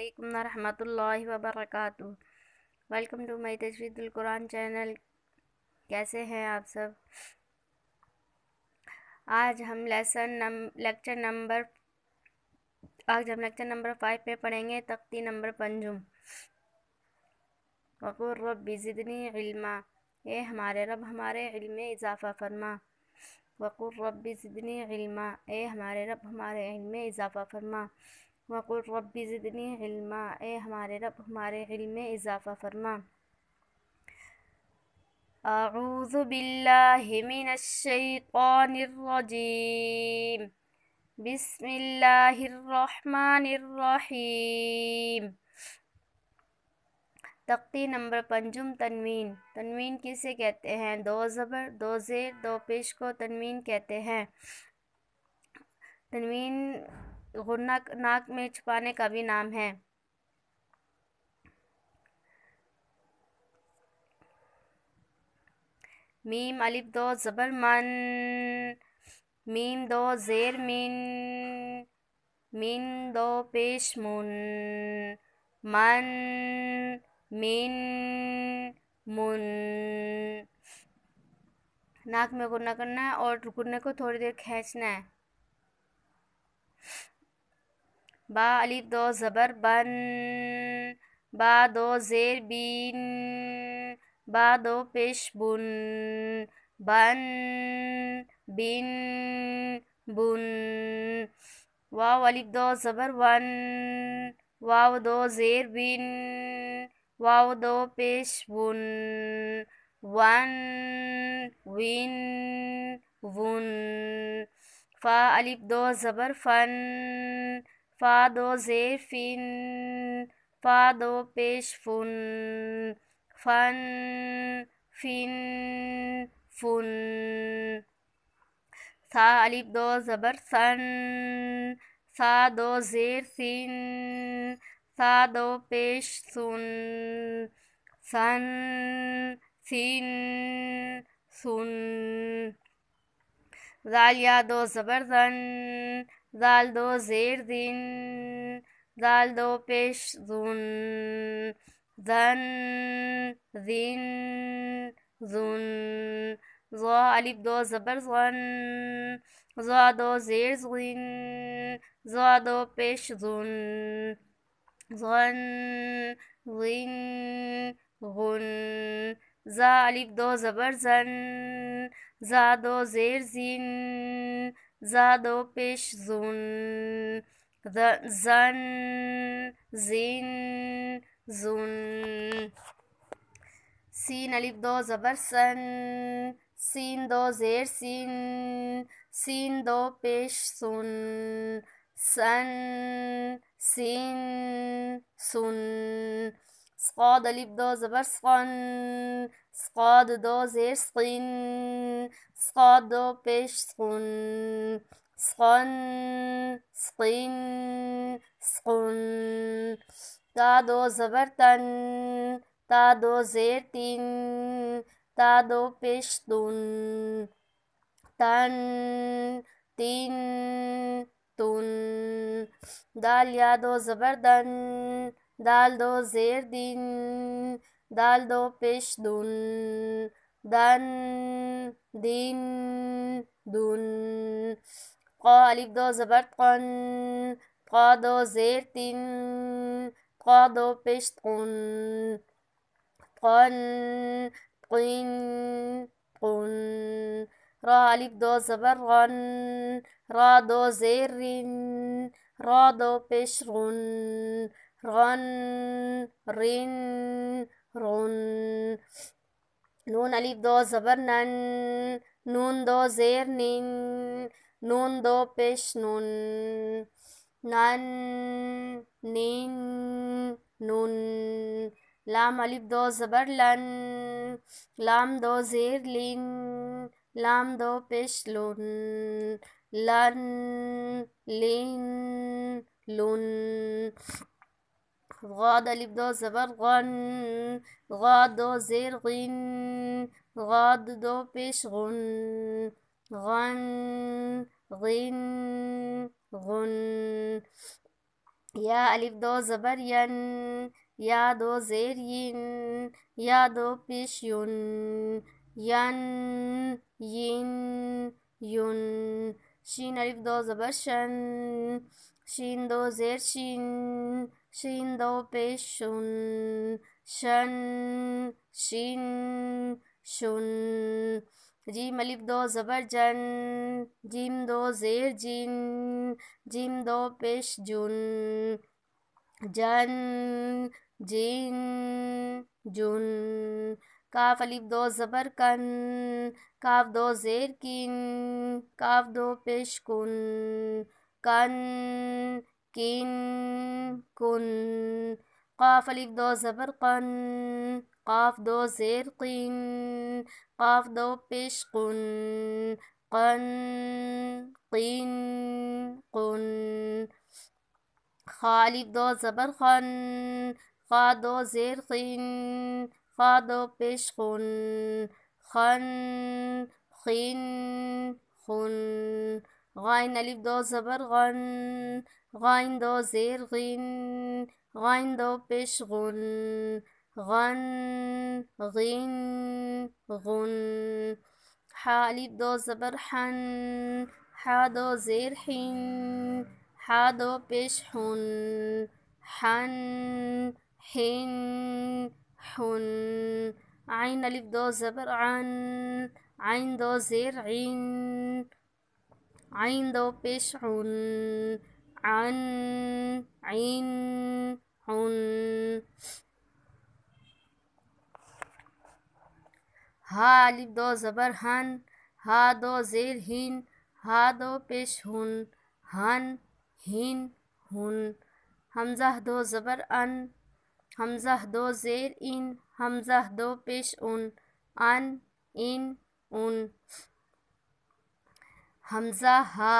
علیکم ورحمۃ اللہ وبرکاتہ ویلکم ٹو مائی تجوید القرآن چینل کیسے ہیں آپ سب آج ہم لیسن لیکچر نمبر آج ہم لیکچر نمبر فائیو پہ پڑھیں گے تختی نمبر پنجم وقور رب زدنی علما اے ہمارے رب ہمارے علم میں اضافہ فرما وقور رب زدنی علما اے ہمارے رب ہمارے علم میں اضافہ فرما وقل رب زدنی علما اے ہمارے رب ہمارے علم میں اضافہ فرما اعوذ باللہ من الشیطان الرجیم بسم اللہ الرحمن الرحیم تختی نمبر پنجم تنوین تنوین کسے کہتے ہیں دو زبر دو زیر دو پیش کو تنوین کہتے ہیں تنوین ناک میں چھپانے کا بھی نام ہے میم الف دو زبر من میم دو زیر من من دو پیش من من من من ناک میں گرنا کرنا ہے اور گرنے کو تھوڑی دیر کھینچنا ہے با علیپ دو زبر بن با دو زیر بین با دو پیش بن بن بین واو الب دو زبر ون واو دو زیر بین واو دو پیش بن ون وین فا علیب دو زبر فن فا دو زیر فن فا دو پیش فن فن فن فن سا علیب دو زبر سن سا دو زیر سن سا دو پیش سن سن سن سن زالیہ دو زبر زن دال دو زیر دین دال دو پیش زون زن زین زون زو ذوال دو زبر زن زو دو زیر زین زو دو پیش زون زن زین غن زا عالق دو زبر زن زا دو زیر زین za do pes zun dhe zan zin zun si nalib do za versan sin do zer sin sin do pes sun san sin sun سقاد الف دو زبر سقان سقاد دوز زیر سقین سقاد دو پیش سقون سقان سقین دادو تا دو زبر تن تا دو زیر تین تا دو پیش دون تن تین تون دال دو زبر دن دال دو زیر دین دال دو پیش دون دن دین دون قا علیف دو زبر قن قا دو زیر دین قا دو پیش قن قن قین قن را علیف دو زبر قن را دو زیر رین را دو پیش رون رن رن ع دو زبر نن نون دو زیر نن نون دو پیش نون نن نن نون لام علیب دو زبر لن لام دو زیر لن لام دو پیش پش لن لن لن غاد ألف دو زبر غن غاد دو زير غن غاد دو پیش غن غن غن غن يا ألف دو زبر ين يا دو زير ين يا دو بيش ين ين ين ين شين ألف دو زبر شن شین دو زیر شین شین دو پیش شن شن شین شن جیم الف دو زبر جن جیم دو زیر جن جیم دو پیش جن جن جن جن کاف الف دو زبر کن کاف دو زیر کن کاف دو پیش کن کن كن كن قاف ألف دو زبر قن قاف دو زير قن قاف دو بيش قن قن قن قن خالف دو زبر خن خا دو زير خن خا دو بيش خن خن خن خن غاين ألف دو زبر غن غاين دو زير غين غاين دو بش غن غن غين غن حا ألف دو زبر حن حا دو زير حين حا دو بش حن حن حين حن عين ألف دو زبر عن عين دو زير عين عند پیش عن عن عین ہا علی دو زبر ہن ہا دو زیر ہن ہا دو پیش ہن ہن ہن ہن حمزہ دو زبر ان حمزہ دو زیر ان حمزہ دو پیش ان ان ان حمزہ ہا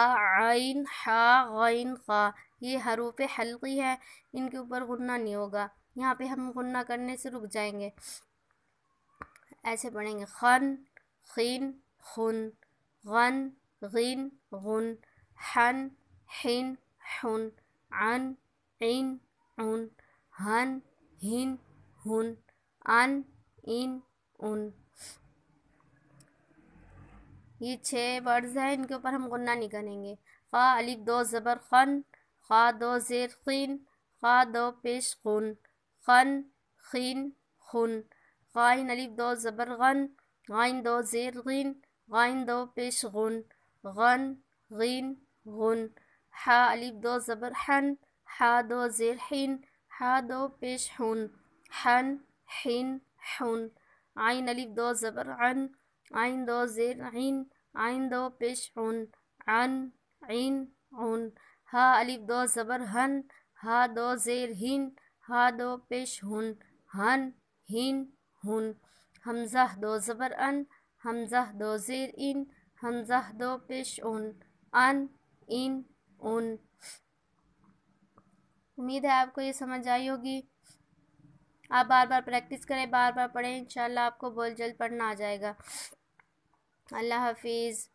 عین ہا غین قا یہ حروف حلقی ہے ان کے اوپر غنہ نہیں ہوگا یہاں پہ ہم غنہ کرنے سے رک جائیں گے ایسے پڑھیں گے خن خین خن غن غین غن حن حن حن عن عین عن ہن ہن ہن ان ان ان یہ چھ ورڈز ہیں ان کے اوپر ہم غنہ نہیں کریں گے خا علیف دو زبر خن خا دو زیر قین خا دو پیش خون خن خین خن غائن علیف دو زبر غن غائن دو زیر غین غائن دو پیش غن غن غین غن حا علیف دو زبر حن حا دو زیر حین حا دو پیش حن حن حین حن عین علیف دو زبر عن عین دو زیر عین عین دو پیش عن عین عن ہا علیف دو زبر ہن ہا دو زیر ہن ہا دو پیش ہن ہن ہن ہن حمزہ دو زبر ان حمزہ دو زیر ان حمزہ دو پیش ان ان ان ان امید ہے آپ کو یہ سمجھ آئی ہوگی آپ بار بار پریکٹس کریں بار بار پڑھیں انشاءاللہ آپ کو بول جلد پڑھنا آ جائے گا اللہ حافظ